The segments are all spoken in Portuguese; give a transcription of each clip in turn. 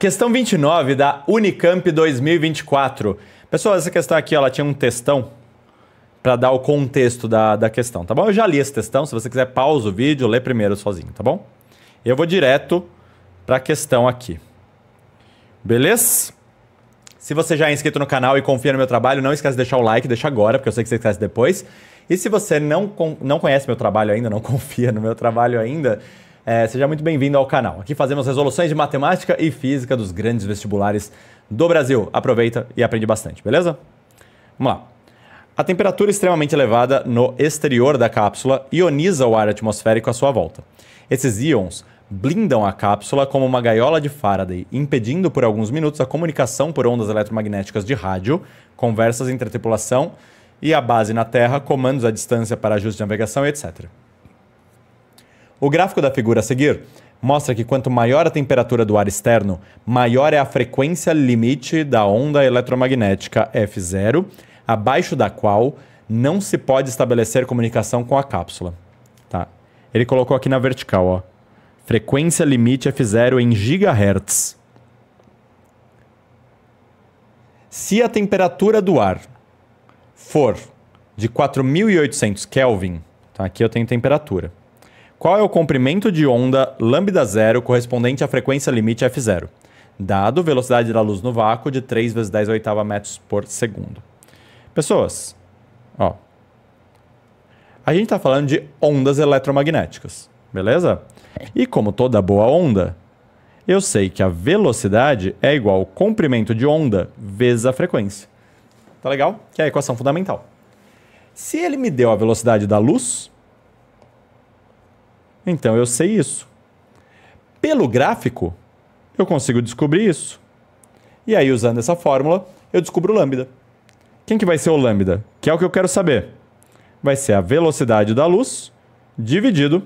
Questão 29 da Unicamp 2024. Pessoal, essa questão aqui ela tinha um textão para dar o contexto da, da questão, tá bom? Eu já li esse textão, se você quiser pausa o vídeo, lê primeiro sozinho, tá bom? Eu vou direto para a questão aqui. Beleza? Se você já é inscrito no canal e confia no meu trabalho, não esquece de deixar o like, deixa agora, porque eu sei que você esquece depois. E se você não, não conhece meu trabalho ainda, não confia no meu trabalho ainda, é, seja muito bem-vindo ao canal. Aqui fazemos resoluções de matemática e física dos grandes vestibulares do Brasil. Aproveita e aprende bastante, beleza? Vamos lá. A temperatura extremamente elevada no exterior da cápsula ioniza o ar atmosférico à sua volta. Esses íons blindam a cápsula como uma gaiola de Faraday, impedindo por alguns minutos a comunicação por ondas eletromagnéticas de rádio, conversas entre a tripulação e a base na Terra, comandos à distância para ajuste de navegação, etc. O gráfico da figura a seguir mostra que quanto maior a temperatura do ar externo, maior é a frequência limite da onda eletromagnética F0, abaixo da qual não se pode estabelecer comunicação com a cápsula. Tá? Ele colocou aqui na vertical, ó. Frequência limite F0 em gigahertz. Se a temperatura do ar for de 4.800 Kelvin, tá? aqui eu tenho temperatura, qual é o comprimento de onda lambda zero correspondente à frequência limite f0, dado velocidade da luz no vácuo de 3 vezes 10 oitava metros por segundo. Pessoas, ó, a gente está falando de ondas eletromagnéticas, beleza? E como toda boa onda, eu sei que a velocidade é igual ao comprimento de onda vezes a frequência. Tá legal? Que é a equação fundamental. Se ele me deu a velocidade da luz, então eu sei isso. Pelo gráfico, eu consigo descobrir isso. E aí, usando essa fórmula, eu descubro o lambda. Quem que vai ser o lambda? Que é o que eu quero saber. Vai ser a velocidade da luz dividido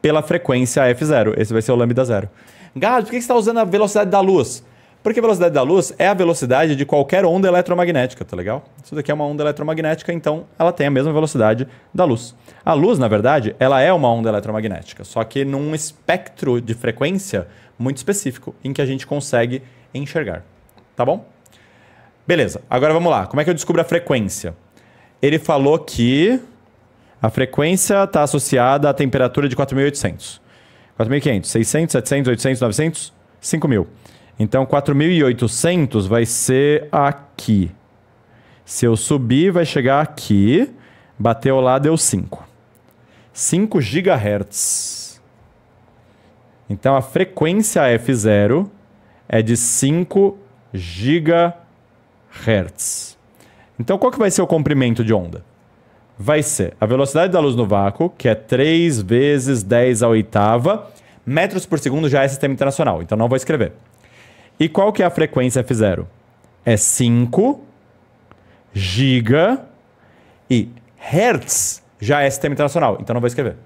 pela frequência f0. Esse vai ser o lambda zero. Gato, por que você está usando a velocidade da luz? Porque a velocidade da luz é a velocidade de qualquer onda eletromagnética, tá legal? Isso daqui é uma onda eletromagnética, então ela tem a mesma velocidade da luz. A luz, na verdade, ela é uma onda eletromagnética, só que num espectro de frequência muito específico, em que a gente consegue enxergar, tá bom? Beleza, agora vamos lá. Como é que eu descubro a frequência? Ele falou que a frequência está associada à temperatura de 4.800. 4.500, 600, 700, 800, 900, 5.000. Então, 4.800 vai ser aqui. Se eu subir, vai chegar aqui. Bateu lá, deu 5. 5 GHz. Então, a frequência F0 é de 5 GHz. Então, qual que vai ser o comprimento de onda? Vai ser a velocidade da luz no vácuo, que é 3 vezes 10 à oitava. Metros por segundo já é sistema internacional, então não vou escrever. E qual que é a frequência F0? É 5 giga e hertz já é sistema internacional, então não vou escrever.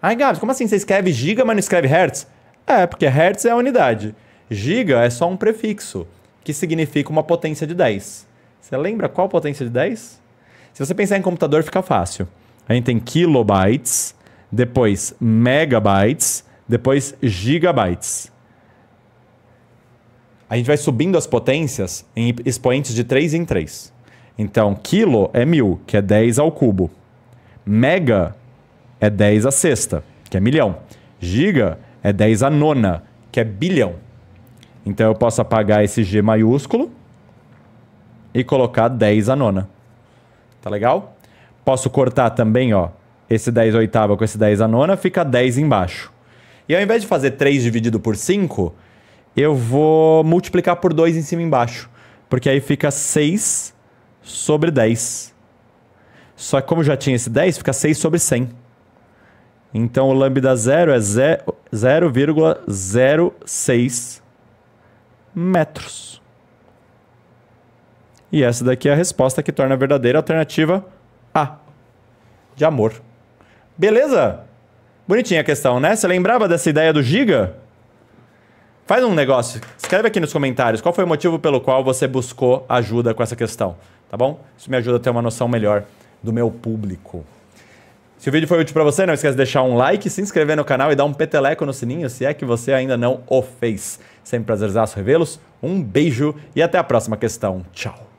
Ai, Gabs, como assim? Você escreve giga, mas não escreve hertz? É, porque hertz é a unidade. Giga é só um prefixo, que significa uma potência de 10. Você lembra qual potência de 10? Se você pensar em computador, fica fácil. A gente tem kilobytes, depois megabytes, depois gigabytes a gente vai subindo as potências em expoentes de 3 em 3. Então, quilo é mil, que é 10 ao cubo. Mega é 10 à sexta, que é milhão. Giga é 10 à nona, que é bilhão. Então, eu posso apagar esse G maiúsculo e colocar 10 à nona. Tá legal? Posso cortar também, ó, esse 10 oitava com esse 10 à nona, fica 10 embaixo. E ao invés de fazer 3 dividido por 5, eu vou multiplicar por 2 em cima e embaixo. Porque aí fica 6 sobre 10. Só que como já tinha esse 10, fica 6 sobre 100. Então o lambda zero é 0,06 metros. E essa daqui é a resposta que torna a verdadeira alternativa A, de amor. Beleza? Bonitinha a questão, né? Você lembrava dessa ideia do giga? Faz um negócio, escreve aqui nos comentários qual foi o motivo pelo qual você buscou ajuda com essa questão, tá bom? Isso me ajuda a ter uma noção melhor do meu público. Se o vídeo foi útil para você, não esqueça de deixar um like, se inscrever no canal e dar um peteleco no sininho se é que você ainda não o fez. Sempre prazerzaço revê-los, um beijo e até a próxima questão. Tchau!